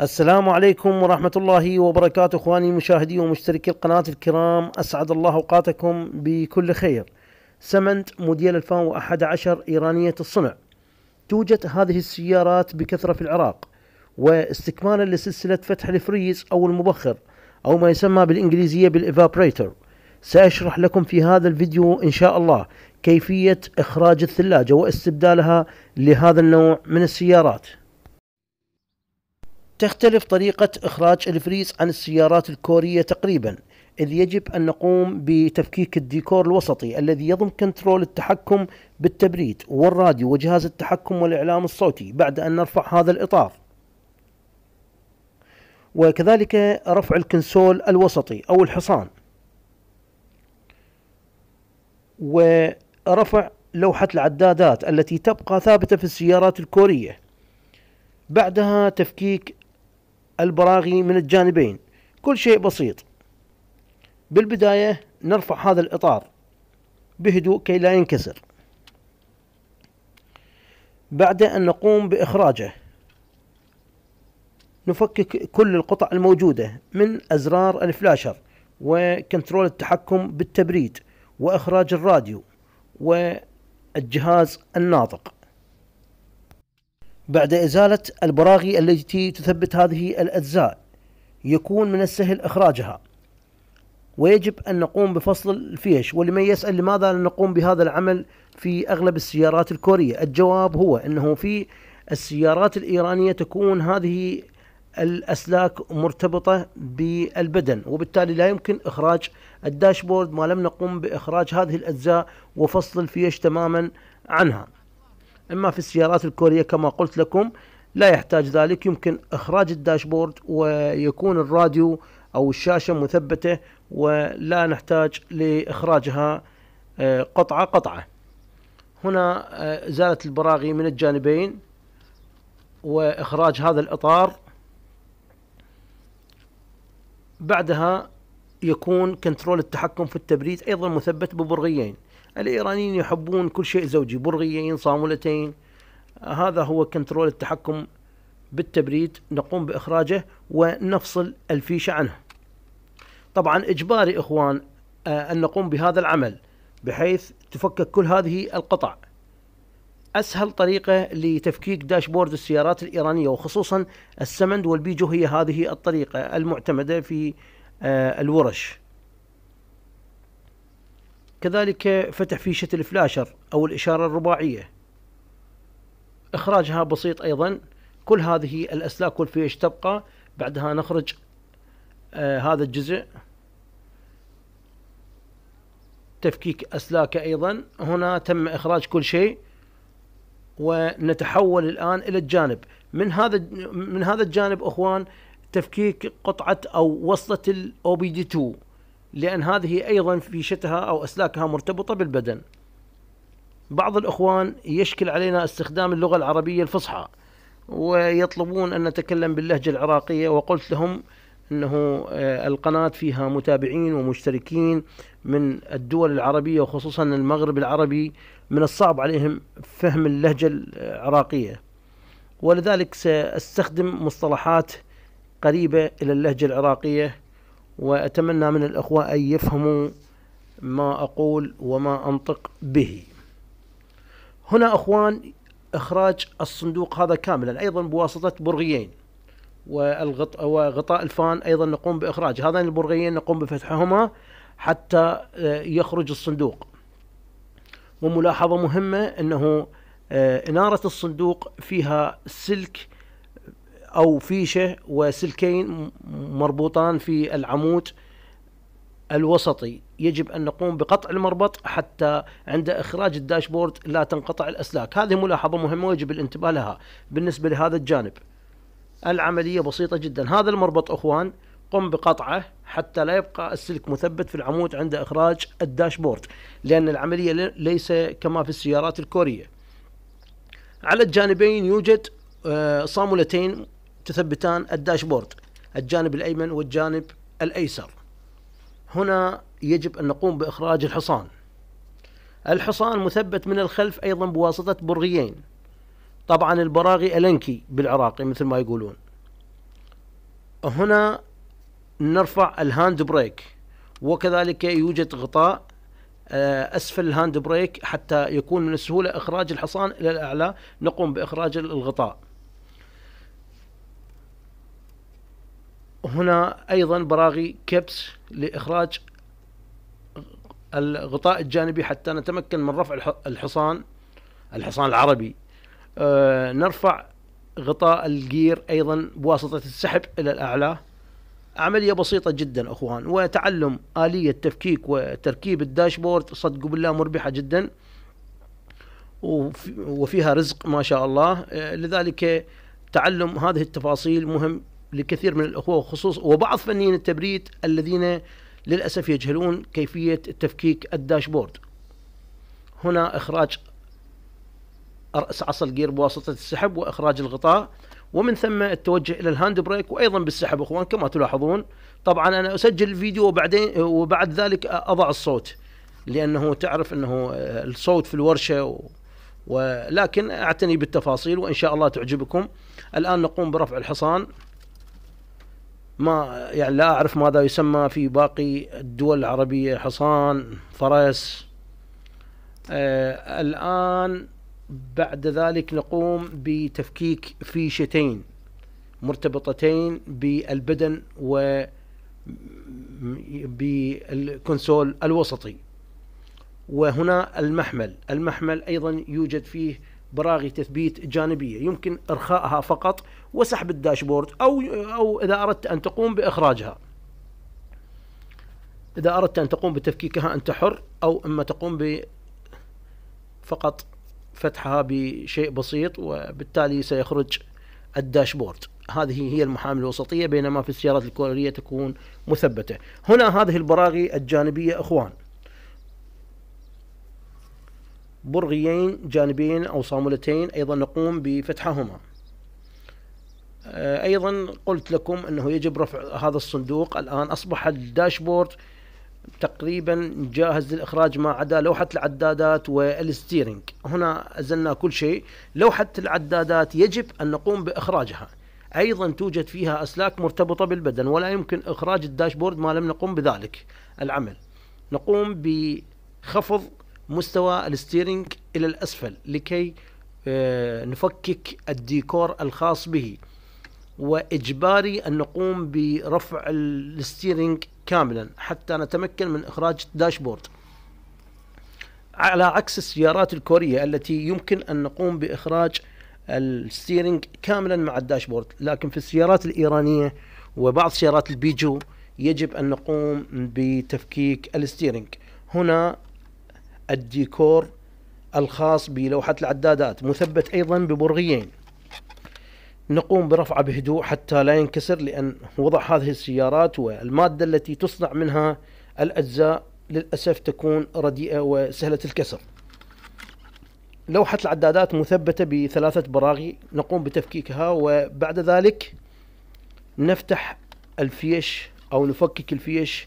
السلام عليكم ورحمة الله وبركاته اخواني مشاهدي ومشتركي القناة الكرام اسعد الله اوقاتكم بكل خير. سمنت موديل 2011 ايرانية الصنع. توجد هذه السيارات بكثرة في العراق واستكمالا لسلسلة فتح الفريز او المبخر او ما يسمى بالانجليزية بالإيفابريتر سأشرح لكم في هذا الفيديو إن شاء الله كيفية إخراج الثلاجة واستبدالها لهذا النوع من السيارات تختلف طريقة إخراج الفريز عن السيارات الكورية تقريبا إذ يجب أن نقوم بتفكيك الديكور الوسطي الذي يضم كنترول التحكم بالتبريد والراديو وجهاز التحكم والإعلام الصوتي بعد أن نرفع هذا الإطار وكذلك رفع الكنسول الوسطي أو الحصان ورفع لوحة العدادات التي تبقى ثابتة في السيارات الكورية بعدها تفكيك البراغي من الجانبين كل شيء بسيط بالبداية نرفع هذا الإطار بهدوء كي لا ينكسر بعد أن نقوم بإخراجه نفكك كل القطع الموجودة من أزرار الفلاشر وكنترول التحكم بالتبريد وإخراج الراديو والجهاز الناطق بعد إزالة البراغي التي تثبت هذه الأجزاء يكون من السهل إخراجها ويجب أن نقوم بفصل الفيش ولمن يسأل لماذا لا نقوم بهذا العمل في أغلب السيارات الكورية الجواب هو أنه في السيارات الإيرانية تكون هذه الأسلاك مرتبطة بالبدن وبالتالي لا يمكن إخراج الداشبورد ما لم نقوم بإخراج هذه الأجزاء وفصل الفيش تماما عنها أما في السيارات الكورية كما قلت لكم لا يحتاج ذلك يمكن إخراج الداشبورد ويكون الراديو أو الشاشة مثبتة ولا نحتاج لإخراجها آه، قطعة قطعة هنا إزالة آه، البراغي من الجانبين وإخراج هذا الإطار بعدها يكون كنترول التحكم في التبريد أيضا مثبت ببرغيين الإيرانيين يحبون كل شيء زوجي برغيين صامولتين هذا هو كنترول التحكم بالتبريد نقوم بإخراجه ونفصل الفيشة عنه طبعا إجباري إخوان آه، أن نقوم بهذا العمل بحيث تفكك كل هذه القطع أسهل طريقة لتفكيك داشبورد السيارات الإيرانية وخصوصا السمند والبيجو هي هذه الطريقة المعتمدة في آه، الورش كذلك فتح فيشة الفلاشر أو الإشارة الرباعية إخراجها بسيط أيضا كل هذه الأسلاك والفيش تبقى بعدها نخرج آه هذا الجزء تفكيك أسلاكه أيضا هنا تم إخراج كل شيء ونتحول الآن إلى الجانب من هذا من هذا الجانب أخوان تفكيك قطعة أو وصلة الأو بي دي 2 لأن هذه أيضا في شتها أو أسلاكها مرتبطة بالبدن بعض الأخوان يشكل علينا استخدام اللغة العربية الفصحى ويطلبون أن نتكلم باللهجة العراقية وقلت لهم أنه آه، القناة فيها متابعين ومشتركين من الدول العربية وخصوصا المغرب العربي من الصعب عليهم فهم اللهجة العراقية ولذلك سأستخدم مصطلحات قريبة إلى اللهجة العراقية وأتمنى من الأخوة أن يفهموا ما أقول وما أنطق به هنا أخوان إخراج الصندوق هذا كاملا أيضا بواسطة برغيين وغطاء الفان أيضا نقوم بإخراج هذين البرغيين نقوم بفتحهما حتى آه، يخرج الصندوق وملاحظة مهمة أنه آه، إنارة الصندوق فيها سلك أو فيشة وسلكين مربوطان في العمود الوسطي يجب أن نقوم بقطع المربط حتى عند إخراج الداشبورد لا تنقطع الأسلاك هذه ملاحظة مهمة ويجب الانتباه لها بالنسبة لهذا الجانب العملية بسيطة جدا هذا المربط أخوان قم بقطعه حتى لا يبقى السلك مثبت في العمود عند إخراج الداشبورد لأن العملية ليس كما في السيارات الكورية على الجانبين يوجد آه، صامولتين تثبتان الداشبورد الجانب الأيمن والجانب الأيسر هنا يجب أن نقوم بإخراج الحصان الحصان مثبت من الخلف أيضا بواسطة برغيين طبعا البراغي ألنكي بالعراقي مثل ما يقولون هنا نرفع الهاند بريك وكذلك يوجد غطاء آه، أسفل الهاند بريك حتى يكون من السهولة إخراج الحصان إلى الأعلى نقوم بإخراج الغطاء هنا أيضا براغي كبس لإخراج الغطاء الجانبي حتى نتمكن من رفع الحصان الحصان العربي أه نرفع غطاء الجير أيضا بواسطة السحب إلى الأعلى عملية بسيطة جدا أخوان وتعلم آلية تفكيك وتركيب الداشبورد صدقوا بالله مربحة جدا وفيها رزق ما شاء الله آه، لذلك تعلم هذه التفاصيل مهم لكثير من الأخوة وخصوص وبعض فنيين التبريد الذين للأسف يجهلون كيفية تفكيك الداشبورد هنا إخراج رأس عصا الجير بواسطة السحب وإخراج الغطاء ومن ثم التوجه إلى الهاند بريك وأيضا بالسحب أخوان كما تلاحظون طبعا أنا أسجل الفيديو وبعدين وبعد ذلك أضع الصوت لأنه تعرف أنه آه، الصوت في الورشة و... ولكن أعتني بالتفاصيل وإن شاء الله تعجبكم الآن نقوم برفع الحصان ما يعني لا أعرف ماذا يسمى في باقي الدول العربية حصان فرس آه الآن بعد ذلك نقوم بتفكيك فيشتين مرتبطتين بالبدن و بالكونسول الوسطي وهنا المحمل المحمل أيضا يوجد فيه براغي تثبيت جانبيه يمكن ارخائها فقط وسحب الداشبورد او او اذا اردت ان تقوم باخراجها. اذا اردت ان تقوم بتفكيكها انت حر او اما تقوم ب فقط فتحها بشيء بسيط وبالتالي سيخرج الداشبورد هذه هي المحامي الوسطية بينما في السيارات الكورية تكون مثبتة هنا هذه البراغي الجانبية أخوان برغيين جانبيين أو صامولتين أيضا نقوم بفتحهما آه، أيضا قلت لكم أنه يجب رفع هذا الصندوق الآن أصبح الداشبورد تقريبا جاهز للإخراج ما عدا لوحة العدادات والستيرنج هنا أزلنا كل شيء لوحة العدادات يجب أن نقوم بإخراجها أيضا توجد فيها أسلاك مرتبطة بالبدن ولا يمكن إخراج الداشبورد ما لم نقوم بذلك العمل نقوم بخفض مستوى الستيرنج إلى الأسفل لكي آه، نفكك الديكور الخاص به وإجباري أن نقوم برفع الستيرنج كاملا حتى نتمكن من إخراج الداشبورد على عكس السيارات الكورية التي يمكن أن نقوم بإخراج الستيرنج كاملا مع الداشبورد لكن في السيارات الإيرانية وبعض سيارات البيجو يجب أن نقوم بتفكيك الستيرنج هنا الديكور الخاص بلوحة العدادات مثبت أيضا ببرغيين نقوم برفعه بهدوء حتى لا ينكسر لأن وضع هذه السيارات والمادة التي تصنع منها الأجزاء للأسف تكون رديئة وسهلة الكسر لوحة العدادات مثبتة بثلاثة براغي نقوم بتفكيكها وبعد ذلك نفتح الفيش أو نفكك الفيش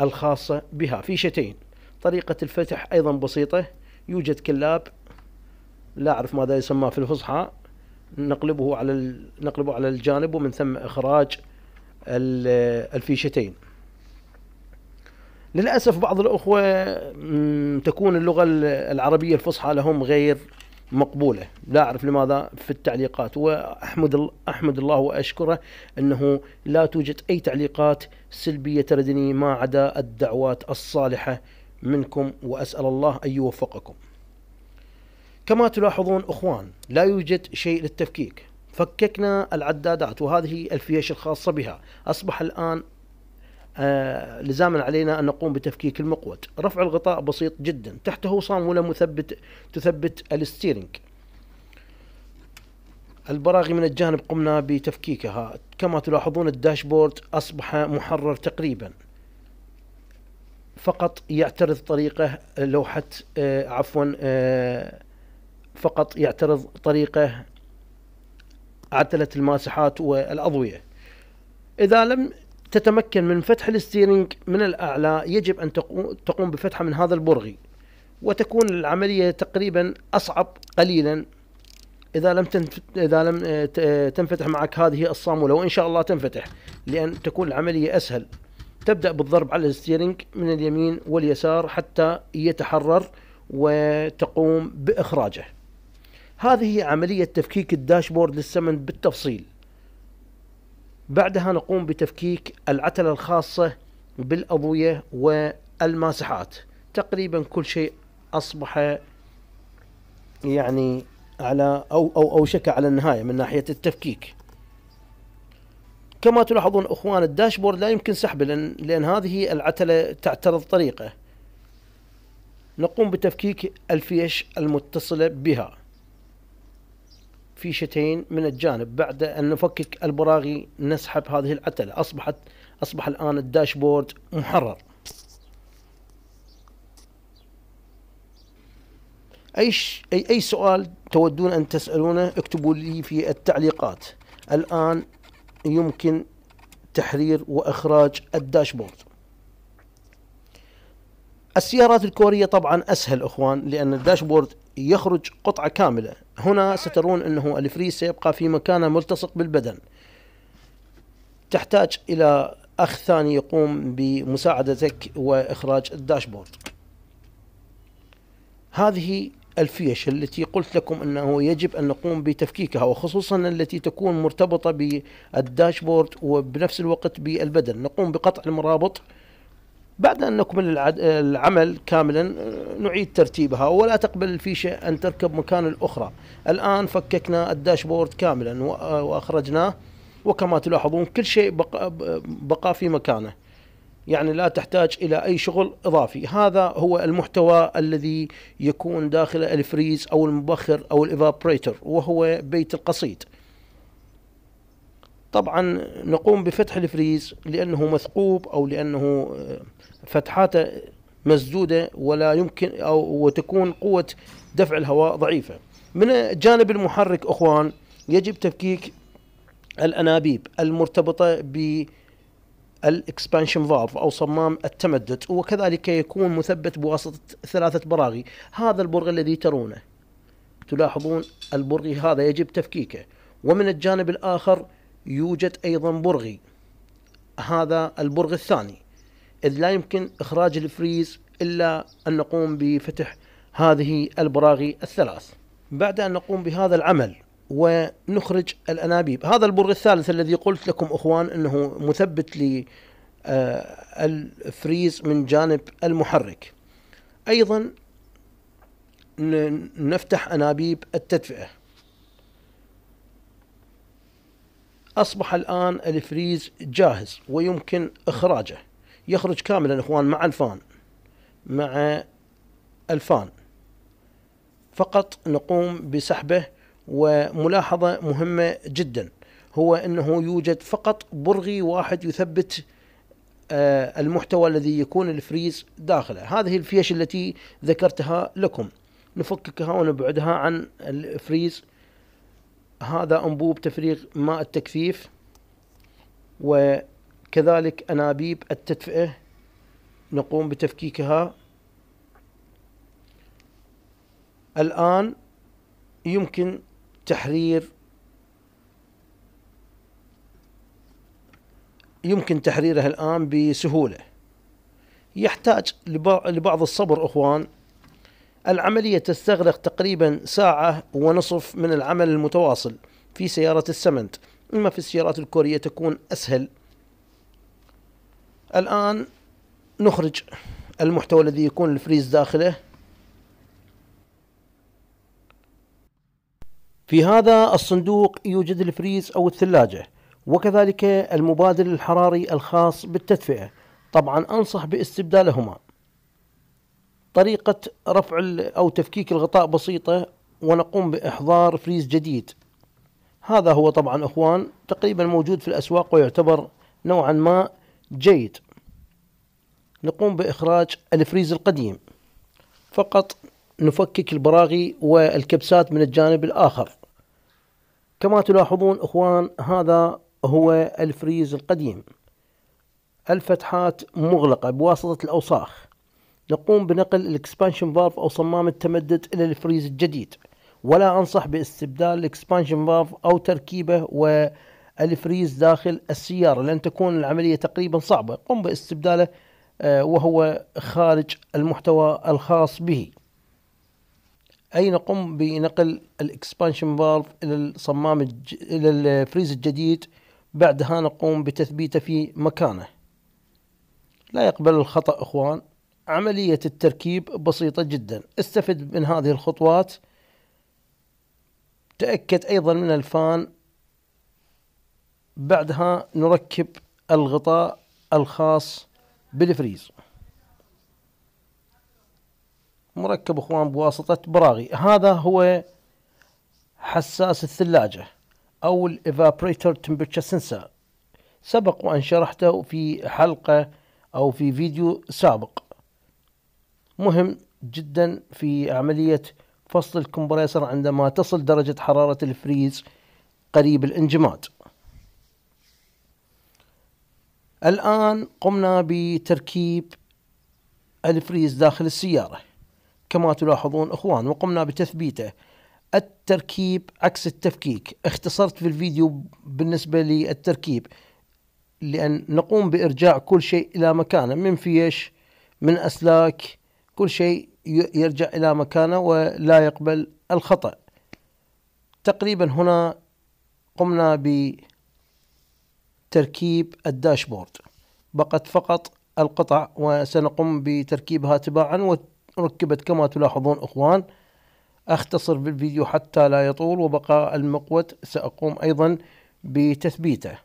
الخاصة بها فيشتين طريقة الفتح أيضا بسيطة يوجد كلاب لا أعرف ماذا يسمى في الفصحى نقلبه على نقلبه على الجانب ومن ثم إخراج الفيشتين للأسف بعض الأخوة تكون اللغة العربية الفصحى لهم غير مقبولة لا أعرف لماذا في التعليقات وأحمد أحمد الله وأشكره أنه لا توجد أي تعليقات سلبية تردني ما عدا الدعوات الصالحة منكم وأسأل الله أن يوفقكم كما تلاحظون أخوان لا يوجد شيء للتفكيك فككنا العدادات وهذه الفيش الخاصة بها أصبح الآن آه لزاما علينا أن نقوم بتفكيك المقود رفع الغطاء بسيط جدا تحته صامولة مثبت تثبت الستيرنج البراغي من الجانب قمنا بتفكيكها كما تلاحظون الداشبورد أصبح محرر تقريبا فقط يعترض طريقه لوحة آه، عفوا آه، فقط يعترض طريقه عتلة الماسحات والأضوية إذا لم تتمكن من فتح الستيرنج من الأعلى يجب أن تقوم بفتحه من هذا البرغي وتكون العملية تقريبا أصعب قليلا إذا لم إذا لم آه، تنفتح معك هذه الصامولة وإن شاء الله تنفتح لأن تكون العملية أسهل تبدأ بالضرب على الستيرنج من اليمين واليسار حتى يتحرر وتقوم بإخراجه هذه هي عملية تفكيك الداشبورد للسمن بالتفصيل بعدها نقوم بتفكيك العتلة الخاصة بالأضوية والماسحات تقريبا كل شيء أصبح يعني على أو أو أوشك على النهاية من ناحية التفكيك كما تلاحظون اخوان الداشبورد لا يمكن سحبه لان, لأن هذه العتله تعترض طريقه نقوم بتفكيك الفيش المتصله بها فيشتين من الجانب بعد ان نفكك البراغي نسحب هذه العتله اصبحت اصبح الان الداشبورد محرر اي اي سؤال تودون ان تسالونه اكتبوا لي في التعليقات الان يمكن تحرير واخراج الداشبورد السيارات الكورية طبعا اسهل اخوان لان الداشبورد يخرج قطعة كاملة هنا سترون انه الفريز سيبقى في مكانه ملتصق بالبدن تحتاج الى اخ ثاني يقوم بمساعدتك واخراج الداشبورد هذه الفيش التي قلت لكم انه يجب ان نقوم بتفكيكها وخصوصا التي تكون مرتبطه بالداشبورد وبنفس الوقت بالبدن نقوم بقطع المرابط بعد ان نكمل العمل كاملا نعيد ترتيبها ولا تقبل الفيشه ان تركب مكان الاخرى الان فككنا الداشبورد كاملا واخرجناه وكما تلاحظون كل شيء بقى, بقى في مكانه يعني لا تحتاج الى اي شغل اضافي هذا هو المحتوى الذي يكون داخل الفريز او المبخر او الايفابريتر وهو بيت القصيد طبعا نقوم بفتح الفريز لانه مثقوب او لانه آه، فتحاته مسدوده ولا يمكن او وتكون قوه دفع الهواء ضعيفه من جانب المحرك اخوان يجب تفكيك الانابيب المرتبطه ب الاكسبانشن فالف او صمام التمدد وكذلك يكون مثبت بواسطه ثلاثه براغي هذا البرغي الذي ترونه تلاحظون البرغي هذا يجب تفكيكه ومن الجانب الاخر يوجد ايضا برغي هذا البرغي الثاني اذ لا يمكن اخراج الفريز الا ان نقوم بفتح هذه البراغي الثلاث بعد ان نقوم بهذا العمل ونخرج الأنابيب هذا البر الثالث الذي قلت لكم أخوان أنه مثبت ل آه، الفريز من جانب المحرك أيضا نفتح أنابيب التدفئة أصبح الآن الفريز جاهز ويمكن إخراجه يخرج كاملا إخوان مع الفان مع الفان فقط نقوم بسحبه وملاحظة مهمة جدا هو أنه يوجد فقط برغي واحد يثبت آه، المحتوى الذي يكون الفريز داخله هذه الفيش التي ذكرتها لكم نفككها ونبعدها عن الفريز هذا أنبوب تفريغ ماء التكثيف وكذلك أنابيب التدفئة نقوم بتفكيكها الآن يمكن تحرير يمكن تحريره الآن بسهولة يحتاج لبعض الصبر أخوان العملية تستغرق تقريبا ساعة ونصف من العمل المتواصل في سيارة السمنت أما في السيارات الكورية تكون أسهل الآن نخرج المحتوى الذي يكون الفريز داخله في هذا الصندوق يوجد الفريز أو الثلاجة وكذلك المبادل الحراري الخاص بالتدفئة طبعا أنصح باستبدالهما طريقة رفع أو تفكيك الغطاء بسيطة ونقوم بإحضار فريز جديد هذا هو طبعا أخوان تقريبا موجود في الأسواق ويعتبر نوعا ما جيد نقوم بإخراج الفريز القديم فقط نفكك البراغي والكبسات من الجانب الآخر كما تلاحظون أخوان هذا هو الفريز القديم الفتحات مغلقة بواسطة الأوساخ نقوم بنقل الاكسبانشن فالف أو صمام التمدد إلى الفريز الجديد ولا أنصح باستبدال الاكسبانشن فالف أو تركيبه والفريز داخل السيارة لأن تكون العملية تقريبا صعبة قم باستبداله آه، وهو خارج المحتوى الخاص به اي نقوم بنقل الاكسبانشن فالف الى الصمام الج... الى الفريز الجديد بعدها نقوم بتثبيته في مكانه لا يقبل الخطأ اخوان عملية التركيب بسيطة جدا استفد من هذه الخطوات تأكد أيضا من الفان بعدها نركب الغطاء الخاص بالفريز مركب اخوان بواسطة براغي هذا هو حساس الثلاجة او الايفابريتور تمبرتشر سنسر سبق وان شرحته في حلقة او في فيديو سابق مهم جدا في عملية فصل الكمبريسر عندما تصل درجة حرارة الفريز قريب الانجماد الآن قمنا بتركيب الفريز داخل السيارة كما تلاحظون اخوان وقمنا بتثبيته التركيب عكس التفكيك اختصرت في الفيديو بالنسبة للتركيب لأن نقوم بإرجاع كل شيء إلى مكانه من فيش من أسلاك كل شيء يرجع إلى مكانه ولا يقبل الخطأ تقريبا هنا قمنا بتركيب الداشبورد بقت فقط القطع وسنقوم بتركيبها تباعا ركبت كما تلاحظون اخوان اختصر بالفيديو حتى لا يطول وبقاء المقود ساقوم ايضا بتثبيته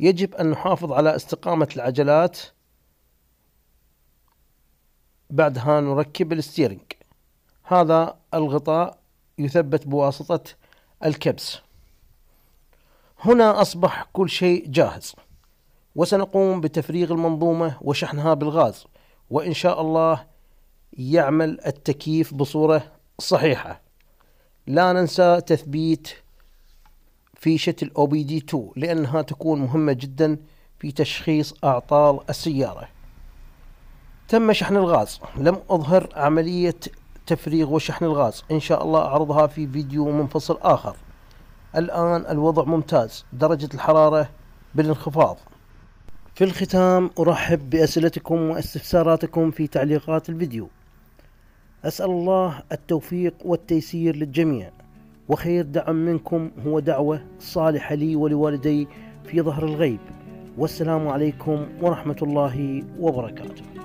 يجب ان نحافظ على استقامة العجلات بعدها نركب الستيرنج هذا الغطاء يثبت بواسطة الكبس هنا أصبح كل شيء جاهز وسنقوم بتفريغ المنظومة وشحنها بالغاز وإن شاء الله يعمل التكييف بصورة صحيحة لا ننسى تثبيت فيشة الاو بي دي 2 لأنها تكون مهمة جدا في تشخيص أعطال السيارة تم شحن الغاز لم أظهر عملية تفريغ وشحن الغاز إن شاء الله أعرضها في فيديو منفصل آخر الآن الوضع ممتاز درجة الحرارة بالانخفاض في الختام أرحب بأسئلتكم واستفساراتكم في تعليقات الفيديو أسأل الله التوفيق والتيسير للجميع وخير دعم منكم هو دعوة صالحة لي ولوالدي في ظهر الغيب والسلام عليكم ورحمة الله وبركاته